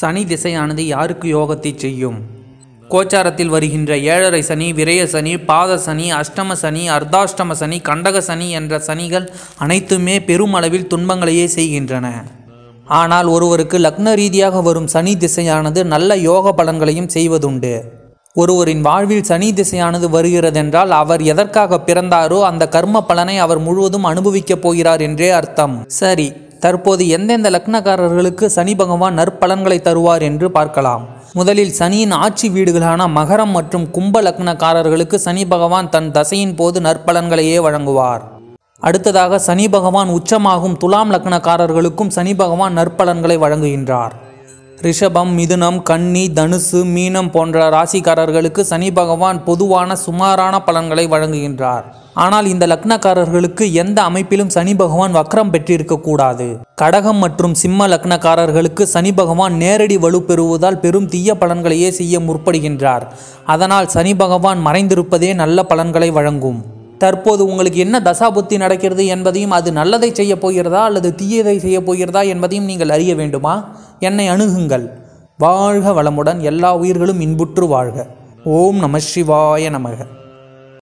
சனி திசையானது யாருக்கு யோகத்தை செய்யும் கோச்சாரத்தில் வருகின்ற ஏழரை சனி விரய சனி பாத சனி அஷ்டம சனி அர்த்தாஷ்டம சனி கண்டக சனி என்ற சனிகள் அனைத்துமே பெருமளவில் துன்பங்களையே செய்கின்றன ஆனால் ஒருவருக்கு லக்ன ரீதியாக வரும் சனி திசையானது நல்ல யோக பலன்களையும் செய்வதுண்டு ஒருவரின் வாழ்வில் சனி திசையானது வருகிறதென்றால் அவர் எதற்காக பிறந்தாரோ அந்த கர்ம பலனை அவர் முழுவதும் அனுபவிக்கப் போகிறார் என்றே அர்த்தம் சரி தற்போது எந்தெந்த லக்னக்காரர்களுக்கு சனி பகவான் நற்பலன்களை தருவார் என்று பார்க்கலாம் முதலில் சனியின் ஆட்சி வீடுகளான மகரம் மற்றும் கும்ப லக்னக்காரர்களுக்கு சனி பகவான் தன் தசையின் போது நற்பலன்களையே வழங்குவார் அடுத்ததாக சனி பகவான் உச்சமாகும் துலாம் லக்னக்காரர்களுக்கும் சனி பகவான் நற்பலன்களை வழங்குகின்றார் ரிஷபம் மிதுனம் கன்னி தனுசு மீனம் போன்ற ராசிக்காரர்களுக்கு சனி பகவான் பொதுவான சுமாரான பலன்களை வழங்குகின்றார் ஆனால் இந்த லக்னக்காரர்களுக்கு எந்த அமைப்பிலும் சனி பகவான் வக்ரம் பெற்றிருக்கக்கூடாது கடகம் மற்றும் சிம்ம லக்னக்காரர்களுக்கு சனி பகவான் நேரடி வலு பெறுவதால் பெரும் தீய பலன்களையே செய்ய முற்படுகின்றார் அதனால் சனி பகவான் மறைந்திருப்பதே நல்ல பலன்களை வழங்கும் தற்போது உங்களுக்கு என்ன தசாபுத்தி நடக்கிறது என்பதையும் அது நல்லதை செய்யப் போகிறதா அல்லது தீயதை செய்யப் போகிறதா என்பதையும் நீங்கள் அறிய வேண்டுமா என்னை அணுகுங்கள் வாழ்க வளமுடன் எல்லா உயிர்களும் இன்புற்று வாழ்க ஓம் நம சிவாய நமக